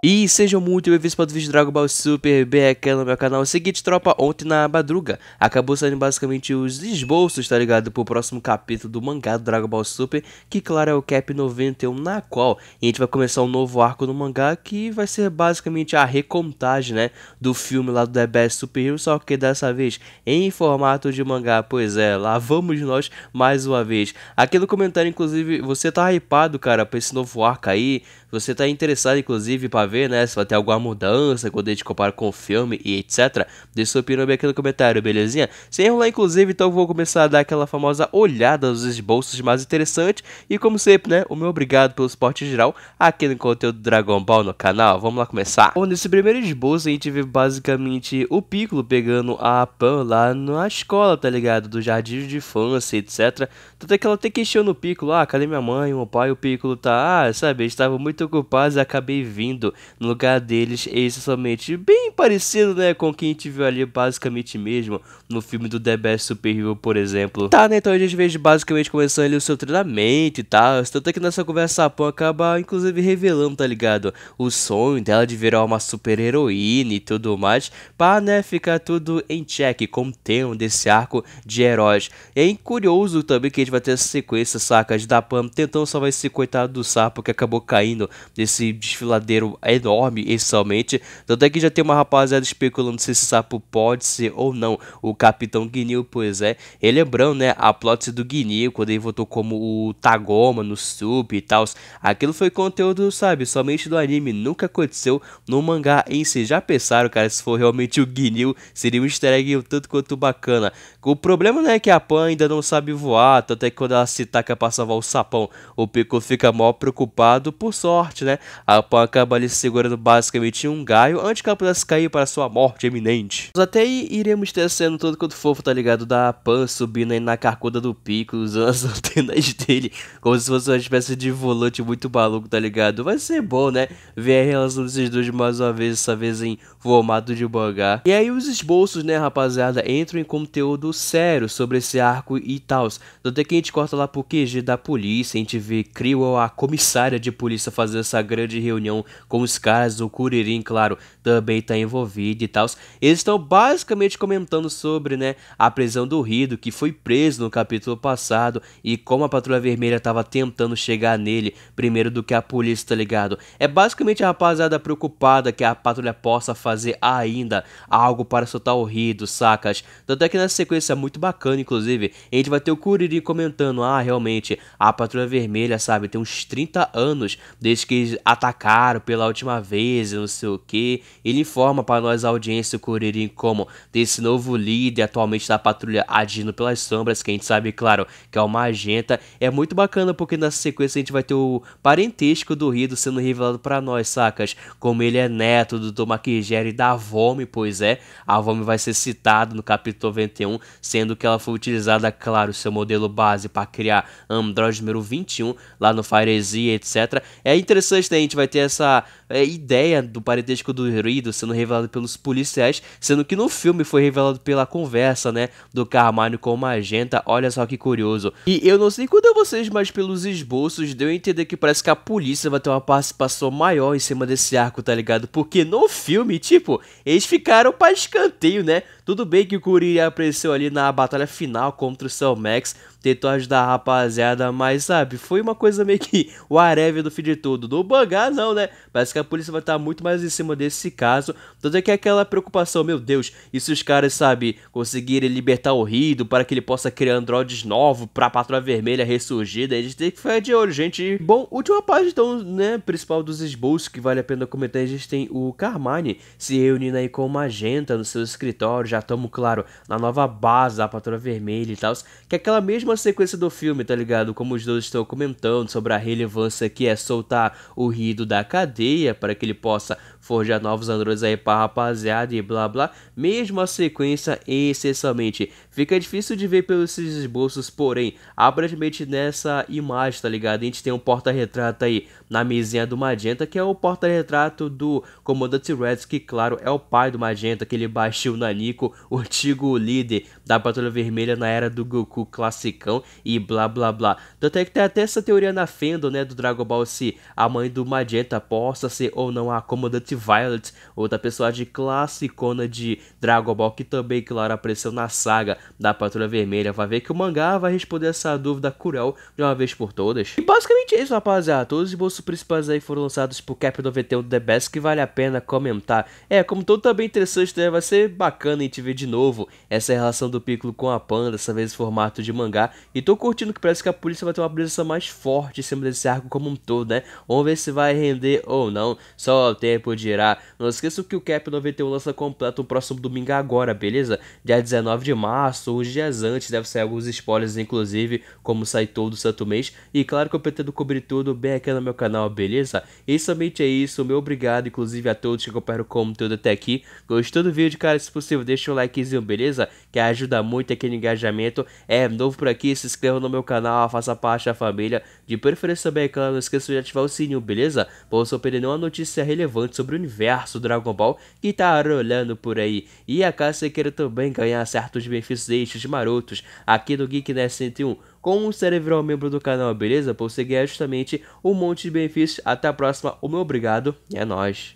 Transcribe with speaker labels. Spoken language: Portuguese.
Speaker 1: E sejam muito bem-vindos para o vídeo Dragon Ball Super BK no meu canal. Seguinte, tropa, ontem na madruga acabou saindo basicamente os esboços, tá ligado? Pro próximo capítulo do mangá do Dragon Ball Super, que claro é o Cap 91, na qual a gente vai começar um novo arco no mangá, que vai ser basicamente a recontagem, né? Do filme lá do The Best Super Hero, só que dessa vez em formato de mangá. Pois é, lá vamos nós mais uma vez. Aqui no comentário, inclusive, você tá hypado, cara, pra esse novo arco aí? Você tá interessado, inclusive, pra ver, né? Se vai ter alguma mudança quando a gente compara com o filme e etc. Deixa sua opinião aqui no comentário, belezinha? Sem enrolar, inclusive, então vou começar a dar aquela famosa olhada nos esboços mais interessantes. E como sempre, né? O meu obrigado pelo suporte geral aqui no conteúdo Dragon Ball no canal. Vamos lá começar. Bom, nesse primeiro esboço a gente vê basicamente o Piccolo pegando a Pan lá na escola, tá ligado? Do jardim de infância, etc. Tanto é que ela até questiona o Piccolo, ah, cadê minha mãe, meu pai? O Piccolo tá, ah, sabe, estava muito ocupado e acabei vindo no lugar deles, esse é somente bem parecido, né, com quem a gente viu ali basicamente mesmo no filme do The Best Superhero, por exemplo. Tá, né, então a gente vê basicamente começando ali o seu treinamento e tal, tanto é que nessa conversa pão acaba inclusive revelando, tá ligado, o sonho dela de virar uma super heroína e tudo mais, pra, né, ficar tudo em check o tema desse arco de heróis. E é curioso também que a gente vai ter essa sequência, saca, de da Pam tentando salvar esse coitado do sapo que acabou caindo desse desfiladeiro é enorme esse somente. Tanto é que já tem uma rapaziada especulando se esse sapo pode ser ou não o Capitão Guinil, pois é. E lembrando, né, a plot do Guinil, quando ele votou como o Tagoma no Sup e tal, aquilo foi conteúdo, sabe, somente do anime, nunca aconteceu no mangá em si. Já pensaram, cara, se for realmente o Guinil, seria um easter egg tanto quanto bacana. O problema, né, é que a Pan ainda não sabe voar, tanto é que quando ela se taca pra salvar o sapão, o Pico fica mal preocupado, por sorte, né, a Pan acaba ali segurando basicamente um galho antes que ela pudesse cair para sua morte iminente. até aí iremos tecendo todo quanto fofo, tá ligado? Da Pan subindo aí na carcuda do pico, usando as antenas dele, como se fosse uma espécie de volante muito maluco, tá ligado? Vai ser bom, né? Ver a relação desses dois mais uma vez, essa vez em formato de mangá. E aí os esboços, né, rapaziada, entram em conteúdo sério sobre esse arco e tal. Tanto é que a gente corta lá pro QG da polícia, a gente vê Creel, a comissária de polícia, fazer essa grande reunião com os caras o Curirim, claro, também tá envolvido e tal. Eles estão basicamente comentando sobre, né, a prisão do Rido, que foi preso no capítulo passado e como a Patrulha Vermelha tava tentando chegar nele primeiro do que a polícia, tá ligado? É basicamente a rapaziada preocupada que a Patrulha possa fazer ainda algo para soltar o Rido, sacas? Tanto é que nessa sequência é muito bacana, inclusive, a gente vai ter o Curirim comentando, ah, realmente, a Patrulha Vermelha, sabe, tem uns 30 anos desde que eles atacaram pela última vez, não sei o que. Ele informa para nós a audiência o Kuririn como desse novo líder atualmente da patrulha agindo pelas sombras, que a gente sabe, claro, que é o Magenta. É muito bacana porque nessa sequência a gente vai ter o parentesco do Rido sendo revelado para nós, sacas? Como ele é neto do Tomakigeri da Vome, pois é, a Vome vai ser citada no capítulo 91, sendo que ela foi utilizada, claro, seu modelo base para criar Android número 21 lá no Firezia, etc. É interessante, né? A gente vai ter essa é, ideia do parentesco do ruído sendo revelado pelos policiais, sendo que no filme foi revelado pela conversa, né, do Carmine com Magenta, olha só que curioso. E eu não sei quanto a vocês, mas pelos esboços deu a entender que parece que a polícia vai ter uma participação maior em cima desse arco, tá ligado? Porque no filme, tipo, eles ficaram pra escanteio, né, tudo bem que o Curi apareceu ali na batalha final contra o Cell Max, tentou ajudar a rapaziada, mas sabe, foi uma coisa meio que o areve do fim de tudo. do bangar não, né? Parece que a polícia vai estar muito mais em cima desse caso. Tanto é que é aquela preocupação, meu Deus, e se os caras, sabe, conseguirem libertar o Rido para que ele possa criar androides novos pra Patrulha Vermelha ressurgida, a gente tem que ficar de olho, gente. Bom, última página, então, né, principal dos esboços que vale a pena comentar, a gente tem o Carmine se reunindo aí com o Magenta no seu escritório, já já estamos, claro, na nova base da Patrulha Vermelha e tal, que é aquela mesma sequência do filme, tá ligado? Como os dois estão comentando sobre a relevância que é soltar o Rido da cadeia para que ele possa forjar novos androides aí pra rapaziada e blá blá. Mesma sequência, essencialmente Fica difícil de ver pelos esboços, porém, aparentemente nessa imagem, tá ligado? A gente tem um porta-retrato aí na mesinha do Magenta, que é o porta-retrato do comandante Reds, que, claro, é o pai do Magenta, aquele baixinho nanico, o antigo líder da Patrulha Vermelha na era do Goku classicão e blá blá blá. Tanto é que tem até essa teoria na Fendo, né, do Dragon Ball se a mãe do Magenta possa ser ou não a comandante Violet, outra personagem classicona de Dragon Ball, que também, claro, apareceu na saga da Patrulha Vermelha vai ver que o mangá vai responder essa dúvida cruel de uma vez por todas. E basicamente é isso, rapaziada. Todos os bolsos principais aí foram lançados por Cap 91 The Best que vale a pena comentar. É, como todo tá bem interessante, né? Vai ser bacana a gente ver de novo essa relação do Piccolo com a Panda, dessa vez em formato de mangá. E tô curtindo que parece que a polícia vai ter uma presença mais forte em cima desse arco como um todo, né? Vamos ver se vai render ou não. Só o tempo dirá. Não esqueça que o Cap 91 lança completo o próximo domingo agora, beleza? Dia 19 de março passou os dias antes, deve sair alguns spoilers, inclusive, como sai todo santo mês. E claro que eu pretendo cobrir tudo bem aqui no meu canal, beleza? E somente é isso, meu obrigado, inclusive, a todos que acompanharam o conteúdo até aqui. Gostou do vídeo, cara? Se possível, deixa um likezinho, beleza? Que ajuda muito aqui no engajamento. É novo por aqui, se inscreva no meu canal, faça parte da família. De preferência também, é claro, não esqueça de ativar o sininho, beleza? Para você perder nenhuma notícia relevante sobre o universo Dragon Ball que tá rolando por aí. E a casa você queira também ganhar certos benefícios eixos marotos aqui do Geeknet 101. Como você é virar membro do canal, beleza? Por você ganhar justamente um monte de benefícios. Até a próxima, o meu obrigado é nóis.